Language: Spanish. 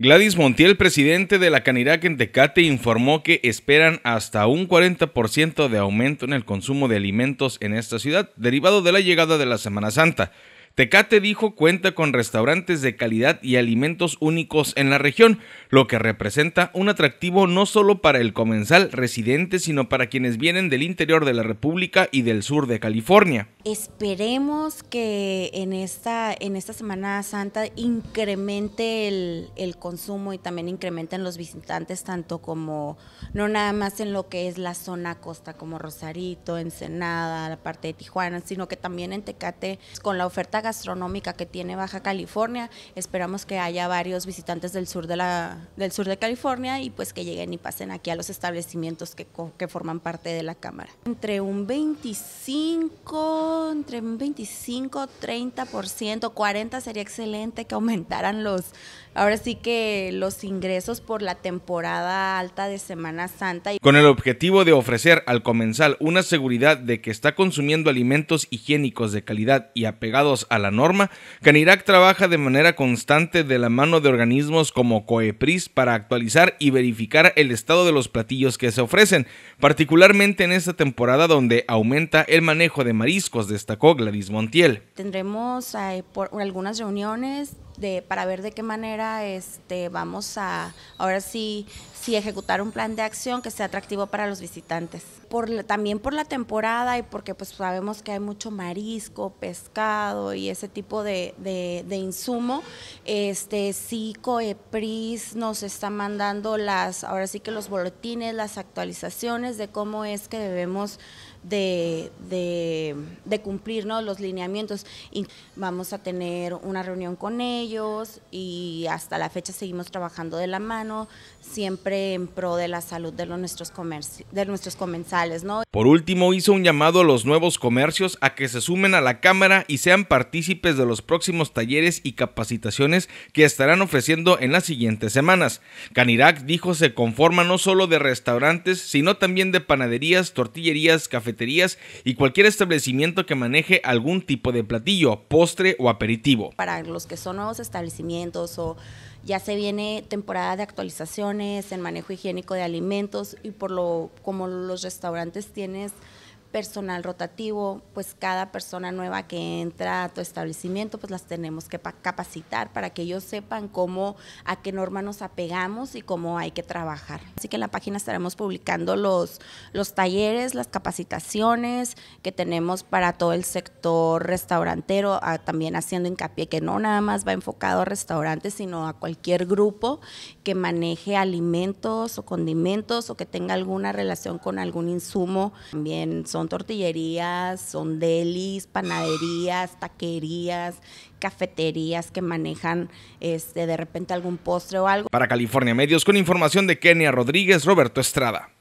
Gladys Montiel, presidente de la Canirac en Tecate, informó que esperan hasta un 40% de aumento en el consumo de alimentos en esta ciudad, derivado de la llegada de la Semana Santa. Tecate dijo cuenta con restaurantes de calidad y alimentos únicos en la región, lo que representa un atractivo no solo para el comensal residente, sino para quienes vienen del interior de la República y del sur de California. Esperemos que en esta, en esta Semana Santa incremente el, consumo y también incrementen los visitantes, tanto como no nada más en lo que es la zona costa, como Rosarito, Ensenada, la parte de Tijuana, sino que también en Tecate con la oferta astronómica que tiene Baja California. Esperamos que haya varios visitantes del sur de, la, del sur de California y pues que lleguen y pasen aquí a los establecimientos que, que forman parte de la Cámara. Entre un 25, entre un 25, 30%, 40% sería excelente que aumentaran los, ahora sí que los ingresos por la temporada alta de Semana Santa. Con el objetivo de ofrecer al comensal una seguridad de que está consumiendo alimentos higiénicos de calidad y apegados a la norma, Canirac trabaja de manera constante de la mano de organismos como COEPRIS para actualizar y verificar el estado de los platillos que se ofrecen, particularmente en esta temporada donde aumenta el manejo de mariscos, destacó Gladys Montiel. Tendremos eh, algunas reuniones de para ver de qué manera este vamos a ahora sí y ejecutar un plan de acción que sea atractivo para los visitantes. Por, también por la temporada y porque pues sabemos que hay mucho marisco, pescado y ese tipo de, insumo, este, sí COEPRIS nos está mandando las, ahora sí que los boletines, las actualizaciones de cómo es que debemos de, de, cumplirnos los lineamientos. Y vamos a tener una reunión con ellos y hasta la fecha seguimos trabajando de la mano, siempre en pro de la salud de, los nuestros, de nuestros comensales. ¿no? Por último, hizo un llamado a los nuevos comercios a que se sumen a la Cámara y sean partícipes de los próximos talleres y capacitaciones que estarán ofreciendo en las siguientes semanas. Canirac dijo se conforma no solo de restaurantes, sino también de panaderías, tortillerías, cafeterías y cualquier establecimiento que maneje algún tipo de platillo, postre o aperitivo. Para los que son nuevos establecimientos o ya se viene temporada de actualizaciones en manejo higiénico de alimentos y por lo como los restaurantes tienes personal rotativo, pues cada persona nueva que entra a tu establecimiento, pues las tenemos que capacitar para que ellos sepan cómo, a qué norma nos apegamos y cómo hay que trabajar. Así que en la página estaremos publicando los, los talleres, las capacitaciones que tenemos para todo el sector restaurantero, ah, también haciendo hincapié que no nada más va enfocado a restaurantes, sino a cualquier grupo que maneje alimentos o condimentos o que tenga alguna relación con algún insumo. También son tortillerías, son delis, panaderías, taquerías, cafeterías que manejan este, de repente algún postre o algo. Para California Medios, con información de Kenia Rodríguez, Roberto Estrada.